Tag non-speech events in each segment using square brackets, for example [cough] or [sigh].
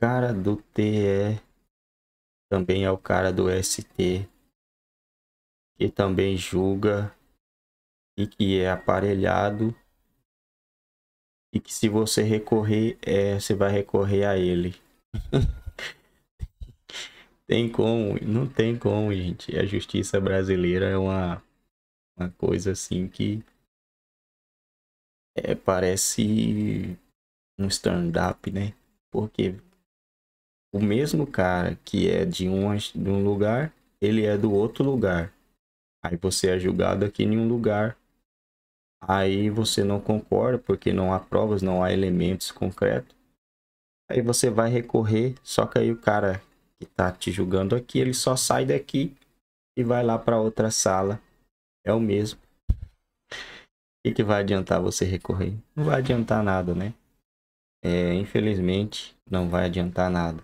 cara do TE também é o cara do ST, que também julga e que é aparelhado e que se você recorrer, é, você vai recorrer a ele. [laughs] tem como, não tem como, gente. A justiça brasileira é uma, uma coisa assim que é, parece um stand-up, né? Porque o mesmo cara que é de um, de um lugar, ele é do outro lugar. Aí você é julgado aqui em um lugar. Aí você não concorda porque não há provas, não há elementos concretos. Aí você vai recorrer, só que aí o cara que está te julgando aqui, ele só sai daqui e vai lá para outra sala. É o mesmo. O que, que vai adiantar você recorrer? Não vai adiantar nada, né? É, infelizmente, não vai adiantar nada.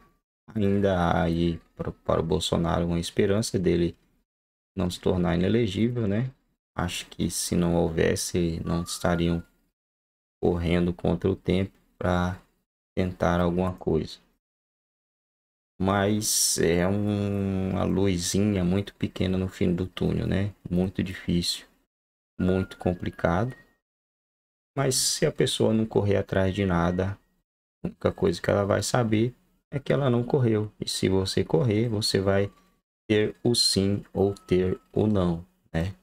Ainda há aí para, para o Bolsonaro uma esperança dele não se tornar inelegível, né? Acho que se não houvesse, não estariam correndo contra o tempo para tentar alguma coisa. Mas é uma luzinha muito pequena no fim do túnel, né? Muito difícil, muito complicado. Mas se a pessoa não correr atrás de nada, a única coisa que ela vai saber é que ela não correu. E se você correr, você vai ter o sim ou ter o não, né?